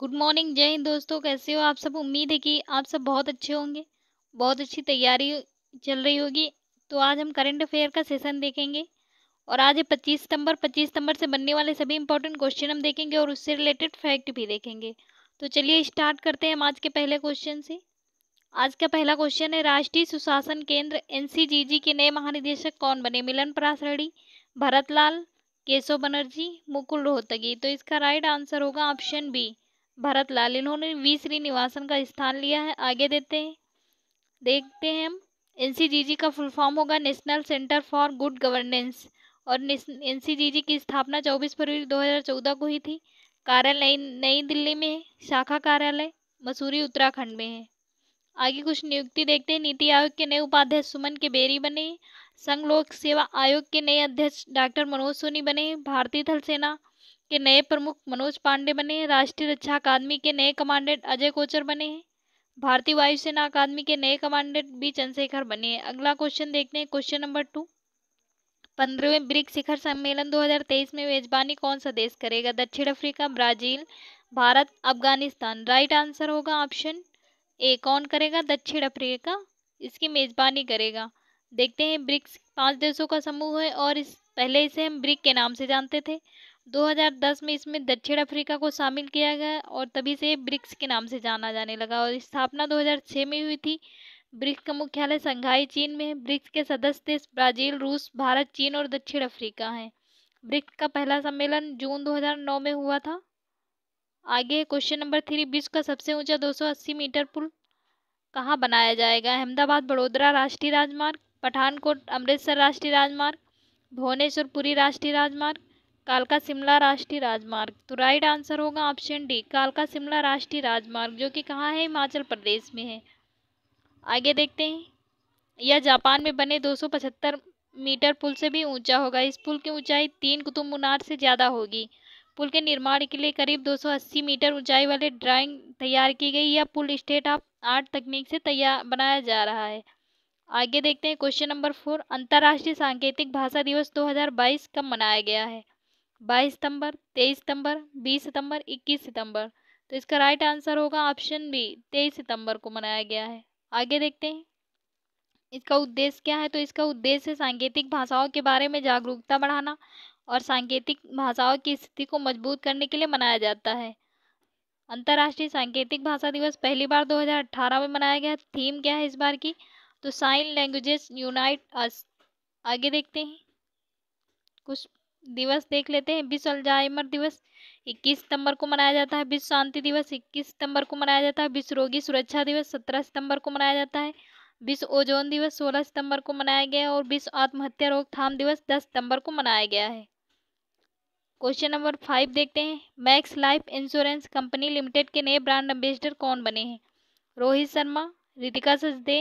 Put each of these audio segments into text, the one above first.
good morning जय हिंद दोस्तों कैसे हो आप सब उम्मीद है कि आप सब बहुत अच्छे होंगे बहुत अच्छी तैयारी चल रही होगी तो आज हम करंट अफेयर का सेशन देखेंगे और आज है पच्चीस सितंबर पच्चीस सितंबर से बनने वाले सभी इंपॉर्टेंट क्वेश्चन हम देखेंगे और उससे रिलेटेड फैक्ट भी देखेंगे तो चलिए स्टार्ट करते हैं हम आज के पहले क्वेश्चन से आज का पहला क्वेश्चन है राष्ट्रीय सुशासन केंद्र एन के नए महानिदेशक कौन बने मिलन परास रेड्डी भरत लाल केशव बनर्जी मुकुल रोहतगी तो इसका राइट आंसर होगा ऑप्शन बी भरत लाल इन्होंने वी श्रीनिवासन का स्थान लिया है आगे देते हैं देखते हैं हम एनसीजीजी का फुल फॉर्म होगा National Centre for Good Governance और एनसीजीजी की स्थापना 24 फरवरी 2014 को ही थी कार्यालय नई दिल्ली में है शाखा कार्यालय मसूरी उत्तराखंड में है आगे कुछ नियुक्ति देखते हैं नीति आयोग के नए उपाध्यक्ष सुमन के बेरी बने संघ लोक सेवा आयोग के नए अध्यक्ष डॉक्टर मनोज सोनी बने भारतीय थल सेना के नए प्रमुख मनोज पांडे बने हैं राष्ट्रीय रक्षा अकादमी के नए कमांडेंट अजय कोचर बने हैं भारतीय वायुसेना अकादमी के नए कमांडेंट बी चंद्रशेखर बने हैं अगला क्वेश्चन देखते हैं क्वेश्चन नंबर टू पंद्रहवें ब्रिक्स शिखर सम्मेलन 2023 में मेजबानी कौन सा देश करेगा दक्षिण Africa Brazil Bharat Afghanistan right answer होगा ऑप्शन ए कौन करेगा दक्षिण अफ्रीका इसकी मेजबानी करेगा देखते हैं ब्रिक्स पांच देशों का समूह है और इस पहले इसे हम ब्रिक के नाम से जानते थे 2010 में इसमें दक्षिण अफ्रीका को शामिल किया गया और तभी से ब्रिक्स के नाम से जाना जाने लगा और स्थापना 2006 में हुई थी ब्रिक्स का मुख्यालय संघाई चीन में है ब्रिक्स के सदस्य देश ब्राज़ील रूस भारत चीन और दक्षिण अफ्रीका हैं ब्रिक्स का पहला सम्मेलन जून 2009 में हुआ था आगे क्वेश्चन नंबर थ्री विश्व का सबसे ऊँचा दो मीटर पुल कहाँ बनाया जाएगा अहमदाबाद बड़ोदरा राष्ट्रीय राजमार्ग पठानकोट अमृतसर राष्ट्रीय राजमार्ग भुवनेश्वर पुरी राष्ट्रीय राजमार्ग कालका शिमला राष्ट्रीय राजमार्ग तो राइट आंसर होगा ऑप्शन डी कालका शिमला राष्ट्रीय राजमार्ग जो कि कहाँ है हिमाचल प्रदेश में है आगे देखते हैं यह जापान में बने 275 मीटर पुल से भी ऊंचा होगा इस पुल की ऊंचाई तीन कुतुब मीनार से ज़्यादा होगी पुल के निर्माण के लिए करीब 280 मीटर ऊंचाई वाले ड्राइंग तैयार की गई यह पुल स्टेट ऑफ आर्ट तकनीक से तैयार बनाया जा रहा है आगे देखते हैं क्वेश्चन नंबर फोर अंतर्राष्ट्रीय सांकेतिक भाषा दिवस 2022 कब मनाया गया है बाईस सितंबर तेईस सितंबर बीस सितंबर इक्कीस सितंबर तो इसका राइट आंसर होगा ऑप्शन बी तेईस सितंबर को मनाया गया है आगे देखते हैं इसका उद्देश्य क्या है तो इसका उद्देश्य सांकेतिक भाषाओं के बारे में जागरूकता बढ़ाना और सांकेतिक भाषाओं की स्थिति को मजबूत करने के लिए मनाया जाता है अंतर्राष्ट्रीय सांकेतिक भाषा दिवस पहली बार 2018 में मनाया गया थीम क्या है इस बार की तो साइन लैंग्वेजेस यूनाइट अस आगे देखते हैं कुछ दिवस देख लेते हैं विश्व अल्जाइमर दिवस 21 सितंबर को मनाया जाता है विश्व शांति दिवस 21 सितंबर को मनाया जाता है विश्व रोगी सुरक्षा दिवस 17 सितंबर को मनाया जाता है विश्व ओजोन दिवस 16 सितंबर को मनाया गया और विश्व आत्महत्या रोकथाम दिवस 10 सितंबर को मनाया गया है क्वेश्चन नंबर फाइव देखते हैं Max Life insurance company limited के नए ब्रांड एम्बेसडर कौन बने हैं रोहित शर्मा रितिका सजदे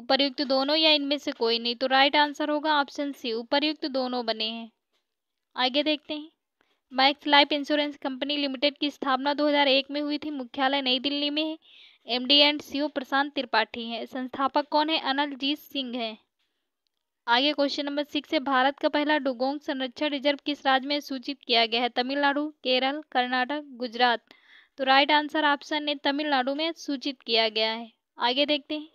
उपरयुक्त दोनों या इनमें से कोई नहीं तो राइट आंसर होगा ऑप्शन सी उपरयुक्त दोनों बने हैं आगे देखते हैं Max Life insurance company limited की स्थापना 2001 में हुई थी मुख्यालय नई दिल्ली में है M D and C Prashant Tripathi हैं संस्थापक कौन है अनलजीत सिंह हैं आगे क्वेश्चन नंबर सिक्स है भारत का पहला डुगोंग संरक्षण रिजर्व किस राज्य में सूचित किया गया है तमिलनाडु केरल कर्नाटक गुजरात तो राइट आंसर ऑप्शन ने तमिलनाडु में सूचित किया गया है आगे देखते हैं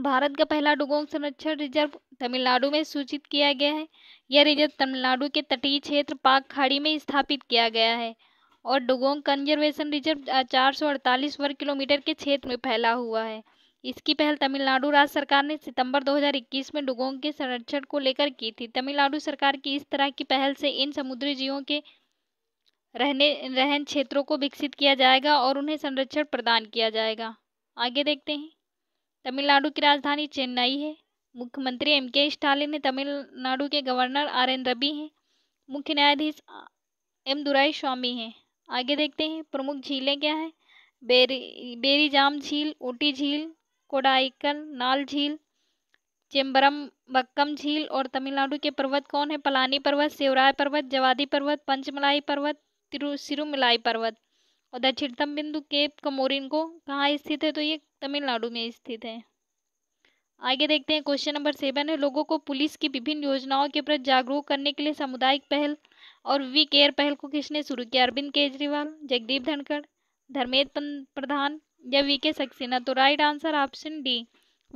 भारत का पहला डुगोंग संरक्षण रिजर्व तमिलनाडु में सूचित किया गया है यह रिजर्व तमिलनाडु के तटीय क्षेत्र पाक खाड़ी में स्थापित किया गया है और डुगोंग कंजर्वेशन रिजर्व चार सौ अड़तालीस वर्ग किलोमीटर के क्षेत्र में फैला हुआ है इसकी पहल तमिलनाडु राज्य सरकार ने सितंबर 2021 में डुगोंग के संरक्षण को लेकर की थी तमिलनाडु सरकार की इस तरह की पहल से इन समुद्री जीवों के रहने रहन क्षेत्रों को विकसित किया जाएगा और उन्हें संरक्षण प्रदान किया जाएगा आगे देखते हैं तमिलनाडु की राजधानी चेन्नई है मुख्यमंत्री एम के स्टालिन है तमिलनाडु के गवर्नर आर एन रवि हैं मुख्य न्यायाधीश एम दुराई स्वामी हैं आगे देखते हैं प्रमुख झीलें क्या हैं बेरी बेरीजाम झील ऊटी झील कोडाइकल नाल झील चेम्बरम बक्कम झील और तमिलनाडु के पर्वत कौन है पलानी पर्वत सेवराय पर्वत जवादी पर्वत पंचमलाई पर्वत सिरुमलाई पर्वत और दक्षिणतम बिंदु केप कमोरिन को कहाँ स्थित है तो ये तमिलनाडु में स्थित है आगे देखते हैं क्वेश्चन नंबर सेवन है लोगों को पुलिस की विभिन्न योजनाओं के प्रति जागरूक करने के लिए सामुदायिक पहल और वी केयर पहल को किसने शुरू किया अरविंद केजरीवाल जगदीप धनखड़ धर्मेंद्र प्रधान या वी के सक्सेना तो right answer option D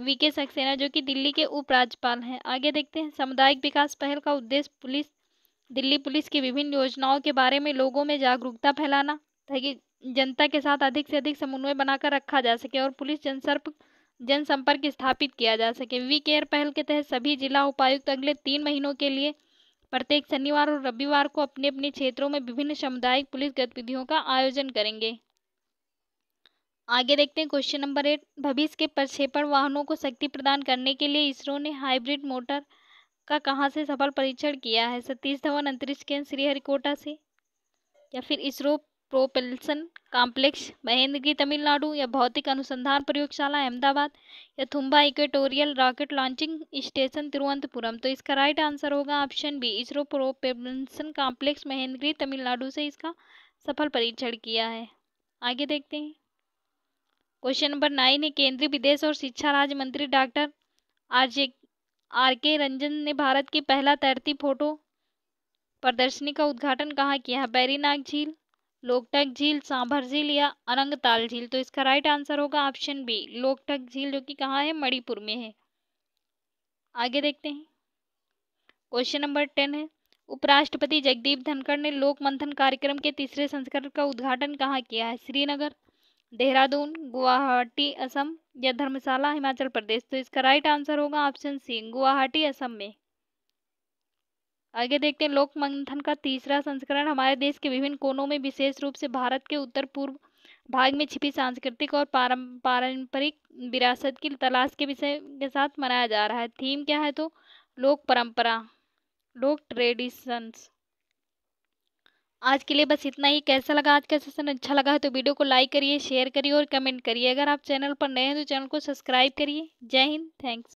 V K Saxena जो कि दिल्ली के उपराज्यपाल हैं आगे देखते हैं सामुदायिक विकास पहल का उद्देश्य पुलिस दिल्ली पुलिस की विभिन्न योजनाओं के बारे में लोगों में जागरूकता फैलाना ताकि जनता के साथ अधिक से अधिक समन्वय बनाकर रखा जा सके और पुलिस जनसर्प जनसंपर्क स्थापित किया जा सके वी केयर पहल के तहत सभी जिला उपायुक्त अगले तीन महीनों के लिए प्रत्येक शनिवार और रविवार को अपने अपने क्षेत्रों में विभिन्न सामुदायिक पुलिस गतिविधियों का आयोजन करेंगे आगे देखते हैं क्वेश्चन नंबर एट भविष्य के प्रक्षेपण वाहनों को शक्ति प्रदान करने के लिए इसरो ने हाइब्रिड मोटर का कहाँ से सफल परीक्षण किया है सतीश धवन अंतरिक्ष केंद्र श्रीहरिकोटा से या फिर इसरो प्रोपेल्सन कॉम्प्लेक्स महेंद्र तमिलनाडु या भौतिक अनुसंधान प्रयोगशाला अहमदाबाद या Thumba equatorial rocket launching station Thiruvananthapuram तो इसका राइट आंसर होगा option B ISRO propulsion complex Mahendragiri Tamil Nadu से इसका सफल परीक्षण किया है आगे देखते हैं क्वेश्चन नंबर नाइन है केंद्रीय विदेश और शिक्षा राज्य मंत्री डॉक्टर आर जे आर के रंजन ने भारत की पहला तैरती फोटो प्रदर्शनी का उद्घाटन कहाँ किया है बैरीनाग झील लोकटक झील सांभर झील या अनंगताल झील तो इसका राइट आंसर होगा ऑप्शन बी लोकटक झील जो कि कहाँ है मणिपुर में है आगे देखते हैं क्वेश्चन नंबर टेन है उपराष्ट्रपति जगदीप धनखड़ ने लोक मंथन कार्यक्रम के तीसरे संस्करण का उद्घाटन कहाँ किया है श्रीनगर देहरादून गुवाहाटी असम या धर्मशाला हिमाचल प्रदेश तो इसका राइट आंसर होगा ऑप्शन सी गुवाहाटी असम में आगे देखते हैं लोक मंथन का तीसरा संस्करण हमारे देश के विभिन्न कोनों में विशेष रूप से भारत के उत्तर पूर्व भाग में छिपी सांस्कृतिक और पारंपरिक विरासत की तलाश के विषय के साथ मनाया जा रहा है थीम क्या है तो लोक परंपरा लोक ट्रेडिशंस आज के लिए बस इतना ही कैसा लगा आज का सेशन अच्छा लगा है तो वीडियो को लाइक करिए शेयर करिए और कमेंट करिए अगर आप चैनल पर नए हैं तो चैनल को सब्सक्राइब करिए जय हिंद थैंक्स